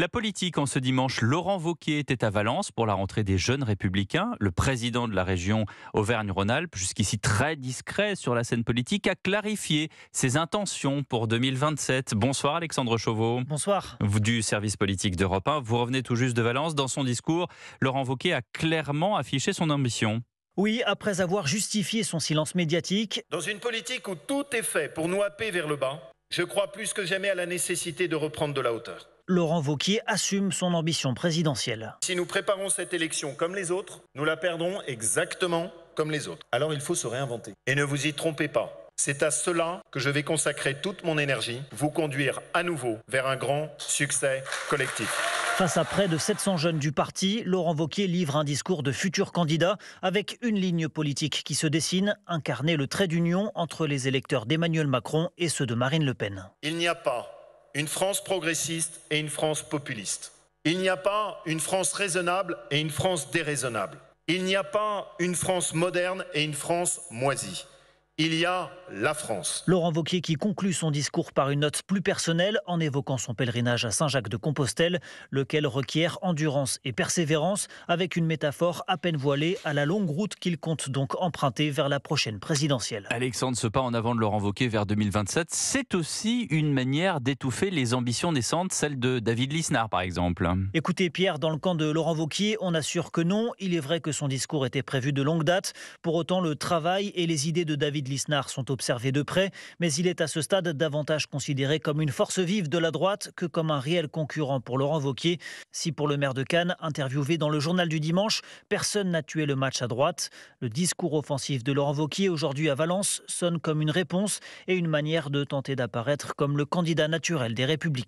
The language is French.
La politique en ce dimanche, Laurent Vauquier était à Valence pour la rentrée des jeunes républicains. Le président de la région Auvergne-Rhône-Alpes, jusqu'ici très discret sur la scène politique, a clarifié ses intentions pour 2027. Bonsoir Alexandre Chauveau. Bonsoir. Du service politique d'Europe 1. Vous revenez tout juste de Valence. Dans son discours, Laurent Vauquier a clairement affiché son ambition. Oui, après avoir justifié son silence médiatique. Dans une politique où tout est fait pour nous happer vers le bas, je crois plus que jamais à la nécessité de reprendre de la hauteur. Laurent Vauquier assume son ambition présidentielle. Si nous préparons cette élection comme les autres, nous la perdrons exactement comme les autres. Alors il faut se réinventer. Et ne vous y trompez pas. C'est à cela que je vais consacrer toute mon énergie, vous conduire à nouveau vers un grand succès collectif. Face à près de 700 jeunes du parti, Laurent Vauquier livre un discours de futur candidat avec une ligne politique qui se dessine, incarner le trait d'union entre les électeurs d'Emmanuel Macron et ceux de Marine Le Pen. Il n'y a pas une France progressiste et une France populiste. Il n'y a pas une France raisonnable et une France déraisonnable. Il n'y a pas une France moderne et une France moisie il y a la France. Laurent Vauquier qui conclut son discours par une note plus personnelle en évoquant son pèlerinage à Saint-Jacques de Compostelle, lequel requiert endurance et persévérance, avec une métaphore à peine voilée à la longue route qu'il compte donc emprunter vers la prochaine présidentielle. Alexandre, ce pas en avant de Laurent Vauquier vers 2027, c'est aussi une manière d'étouffer les ambitions naissantes, celles de David Lisnard par exemple. Écoutez Pierre, dans le camp de Laurent Vauquier, on assure que non. Il est vrai que son discours était prévu de longue date. Pour autant, le travail et les idées de David Lisnard sont observés de près, mais il est à ce stade davantage considéré comme une force vive de la droite que comme un réel concurrent pour Laurent Vauquier. Si pour le maire de Cannes, interviewé dans le journal du dimanche, personne n'a tué le match à droite, le discours offensif de Laurent Vauquier aujourd'hui à Valence sonne comme une réponse et une manière de tenter d'apparaître comme le candidat naturel des Républicains.